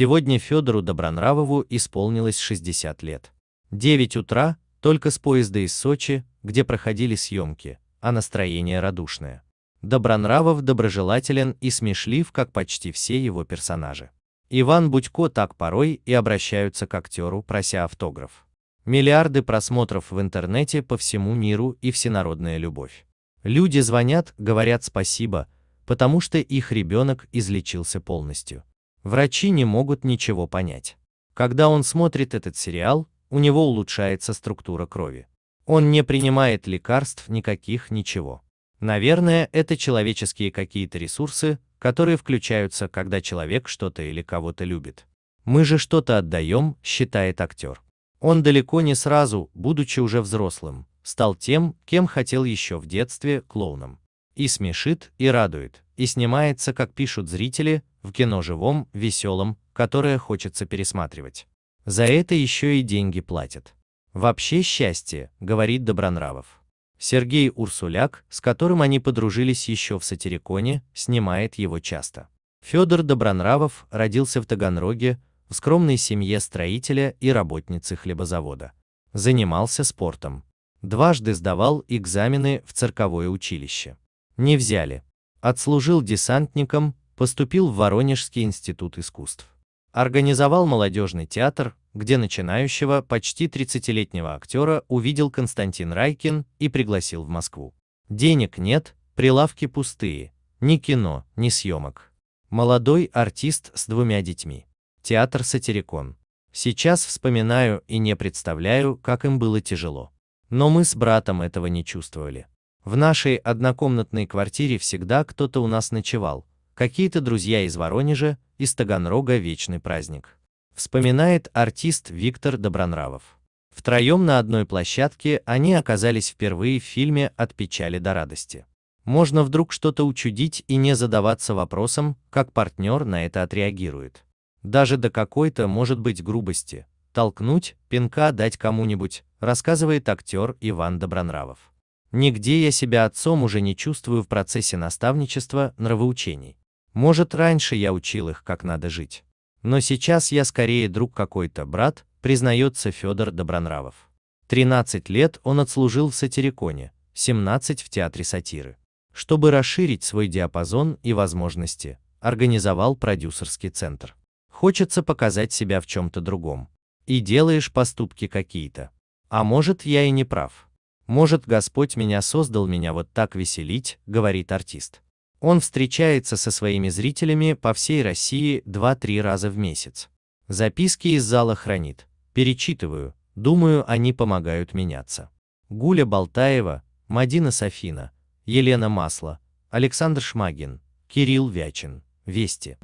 Сегодня Федору Добронравову исполнилось 60 лет. 9 утра, только с поезда из Сочи, где проходили съемки, а настроение радушное. Добронравов доброжелателен и смешлив, как почти все его персонажи. Иван Будько так порой и обращаются к актеру, прося автограф. Миллиарды просмотров в интернете по всему миру и всенародная любовь. Люди звонят, говорят спасибо, потому что их ребенок излечился полностью. Врачи не могут ничего понять. Когда он смотрит этот сериал, у него улучшается структура крови. Он не принимает лекарств никаких ничего. Наверное, это человеческие какие-то ресурсы, которые включаются, когда человек что-то или кого-то любит. Мы же что-то отдаем, считает актер. Он далеко не сразу, будучи уже взрослым, стал тем, кем хотел еще в детстве, клоуном. И смешит, и радует, и снимается, как пишут зрители, в кино живом, веселом, которое хочется пересматривать. За это еще и деньги платят. Вообще счастье, говорит Добронравов. Сергей Урсуляк, с которым они подружились еще в Сатириконе, снимает его часто. Федор Добронравов родился в Таганроге, в скромной семье строителя и работницы хлебозавода. Занимался спортом. Дважды сдавал экзамены в цирковое училище. Не взяли. Отслужил десантником, поступил в Воронежский институт искусств. Организовал молодежный театр, где начинающего почти 30-летнего актера увидел Константин Райкин и пригласил в Москву. Денег нет, прилавки пустые, ни кино, ни съемок. Молодой артист с двумя детьми. Театр Сатирикон. Сейчас вспоминаю и не представляю, как им было тяжело. Но мы с братом этого не чувствовали. В нашей однокомнатной квартире всегда кто-то у нас ночевал, Какие-то друзья из Воронежа, из Таганрога вечный праздник. Вспоминает артист Виктор Добронравов. Втроем на одной площадке они оказались впервые в фильме «От печали до радости». Можно вдруг что-то учудить и не задаваться вопросом, как партнер на это отреагирует. Даже до какой-то, может быть, грубости, толкнуть, пинка дать кому-нибудь, рассказывает актер Иван Добронравов. Нигде я себя отцом уже не чувствую в процессе наставничества, нравоучений. Может, раньше я учил их, как надо жить. Но сейчас я скорее друг какой-то, брат, признается Федор Добронравов. 13 лет он отслужил в сатириконе, 17 в театре сатиры. Чтобы расширить свой диапазон и возможности, организовал продюсерский центр. Хочется показать себя в чем-то другом. И делаешь поступки какие-то. А может, я и не прав. Может, Господь меня создал меня вот так веселить, говорит артист. Он встречается со своими зрителями по всей России 2-3 раза в месяц. Записки из зала хранит. Перечитываю, думаю, они помогают меняться. Гуля Болтаева, Мадина Сафина, Елена Масло, Александр Шмагин, Кирилл Вячин. Вести.